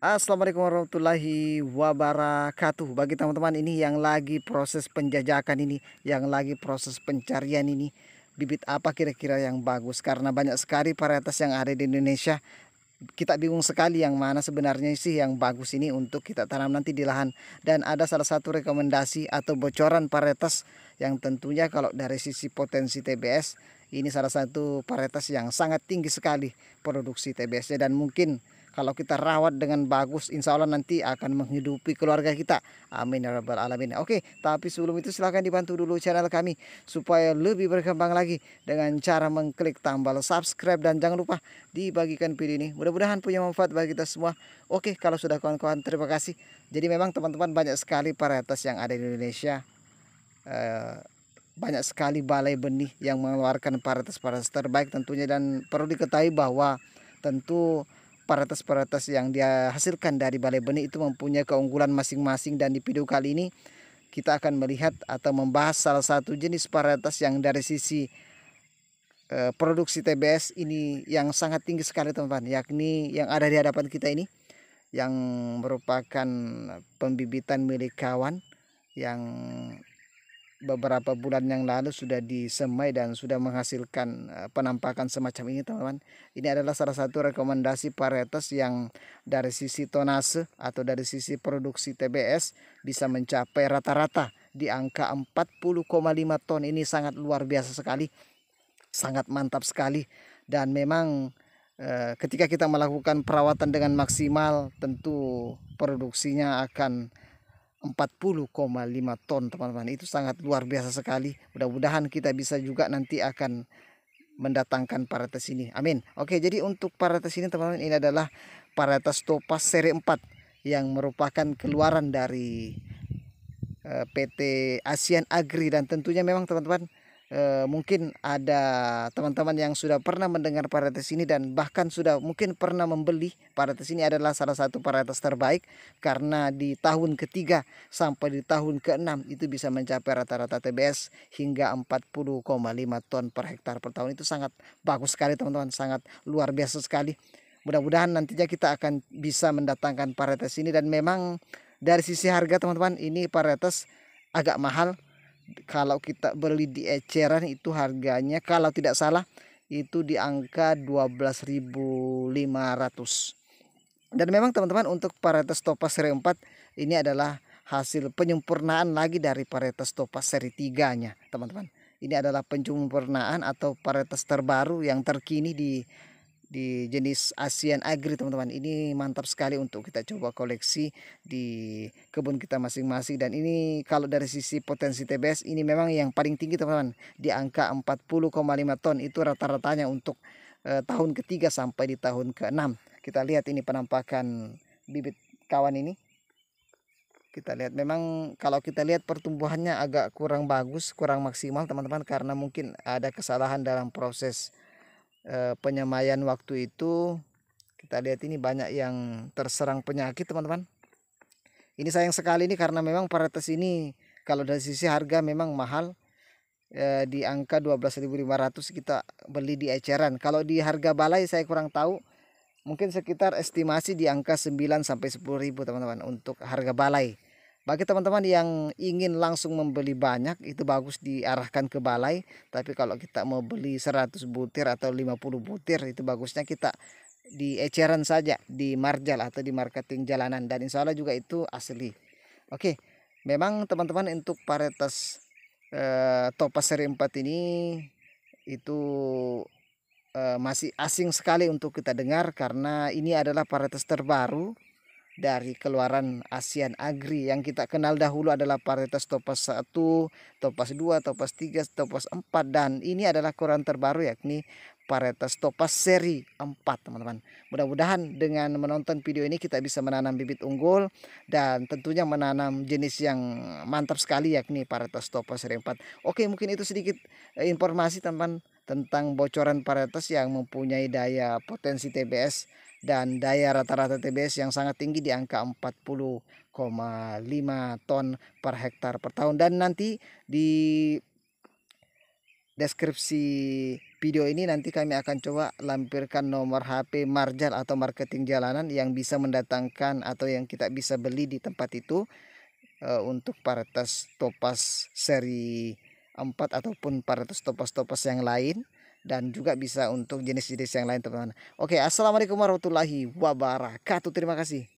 Assalamualaikum warahmatullahi wabarakatuh Bagi teman-teman ini yang lagi proses penjajakan ini Yang lagi proses pencarian ini Bibit apa kira-kira yang bagus Karena banyak sekali varietas yang ada di Indonesia kita bingung sekali yang mana sebenarnya sih yang bagus ini untuk kita tanam nanti di lahan dan ada salah satu rekomendasi atau bocoran varietas yang tentunya kalau dari sisi potensi TBS ini salah satu varietas yang sangat tinggi sekali produksi TBS-nya dan mungkin kalau kita rawat dengan bagus, insya Allah nanti akan menghidupi keluarga kita. Amin ya rabbal alamin. Oke, tapi sebelum itu silahkan dibantu dulu channel kami supaya lebih berkembang lagi dengan cara mengklik tombol subscribe dan jangan lupa dibagikan video ini. Mudah-mudahan punya manfaat bagi kita semua. Oke, kalau sudah kawan-kawan terima kasih. Jadi memang teman-teman banyak sekali varietas yang ada di Indonesia. eh, banyak sekali balai benih yang mengeluarkan paritas paritas terbaik tentunya dan perlu diketahui bahwa tentu paretas-paretas yang dia hasilkan dari balai benih itu mempunyai keunggulan masing-masing dan di video kali ini kita akan melihat atau membahas salah satu jenis paretas yang dari sisi eh, produksi TBS ini yang sangat tinggi sekali teman-teman yakni yang ada di hadapan kita ini yang merupakan pembibitan milik kawan yang beberapa bulan yang lalu sudah disemai dan sudah menghasilkan eh, penampakan semacam ini teman-teman. Ini adalah salah satu rekomendasi varietas yang dari sisi tonase atau dari sisi produksi TBS bisa mencapai rata-rata di angka 40,5 ton ini sangat luar biasa sekali. Sangat mantap sekali dan memang eh, ketika kita melakukan perawatan dengan maksimal tentu produksinya akan 40,5 ton teman-teman itu sangat luar biasa sekali mudah-mudahan kita bisa juga nanti akan mendatangkan paritas ini amin oke jadi untuk paritas ini teman-teman ini adalah paritas topas seri 4 yang merupakan keluaran dari eh, PT ASEAN Agri dan tentunya memang teman-teman e, mungkin ada teman-teman yang sudah pernah mendengar varietas ini dan bahkan sudah mungkin pernah membeli varietas ini adalah salah satu varietas terbaik karena di tahun ketiga sampai di tahun keenam itu bisa mencapai rata-rata TBS hingga 40,5 ton per hektar per tahun itu sangat bagus sekali teman-teman sangat luar biasa sekali mudah-mudahan nantinya kita akan bisa mendatangkan varietas ini dan memang dari sisi harga teman-teman ini varietas agak mahal kalau kita beli di eceran itu harganya kalau tidak salah itu di angka 12.500 dan memang teman-teman untuk varietas topas seri 4 ini adalah hasil penyempurnaan lagi dari varietas topas seri 3 nya teman-teman ini adalah penyempurnaan atau varietas terbaru yang terkini di di jenis ASEAN Agri teman-teman ini mantap sekali untuk kita coba koleksi di kebun kita masing-masing dan ini kalau dari sisi potensi TBS ini memang yang paling tinggi teman-teman di angka 40,5 ton itu rata-ratanya untuk eh, tahun ketiga sampai di tahun keenam kita lihat ini penampakan bibit kawan ini kita lihat memang kalau kita lihat pertumbuhannya agak kurang bagus kurang maksimal teman-teman karena mungkin ada kesalahan dalam proses e, penyemaian waktu itu kita lihat ini banyak yang terserang penyakit teman-teman ini sayang sekali ini karena memang paretes ini kalau dari sisi harga memang mahal e, di angka 12.500 kita beli di eceran kalau di harga balai saya kurang tahu mungkin sekitar estimasi di angka 9 sampai 10.000 teman-teman untuk harga balai bagi teman-teman yang ingin langsung membeli banyak itu bagus diarahkan ke balai. Tapi kalau kita mau beli 100 butir atau 50 butir itu bagusnya kita di eceran saja di marjal atau di marketing jalanan dan insya Allah juga itu asli. Oke, memang teman-teman untuk paritas eh, topas seri 4 ini itu eh, masih asing sekali untuk kita dengar karena ini adalah paritas terbaru dari keluaran ASEAN Agri yang kita kenal dahulu adalah varietas Topas 1, Topas 2, Topas 3, Topas 4 dan ini adalah koran terbaru yakni varietas Topas seri 4 teman-teman. Mudah-mudahan dengan menonton video ini kita bisa menanam bibit unggul dan tentunya menanam jenis yang mantap sekali yakni varietas Topas seri 4. Oke, mungkin itu sedikit eh, informasi teman-teman tentang bocoran varietas yang mempunyai daya potensi TBS dan daya rata-rata TBS yang sangat tinggi di angka 40,5 ton per hektar per tahun dan nanti di deskripsi video ini nanti kami akan coba lampirkan nomor HP marjal atau marketing jalanan yang bisa mendatangkan atau yang kita bisa beli di tempat itu uh, untuk paritas topas seri 4 ataupun paritas topas-topas yang lain dan juga bisa untuk jenis-jenis yang lain teman-teman. Oke, assalamualaikum warahmatullahi wabarakatuh. Terima kasih.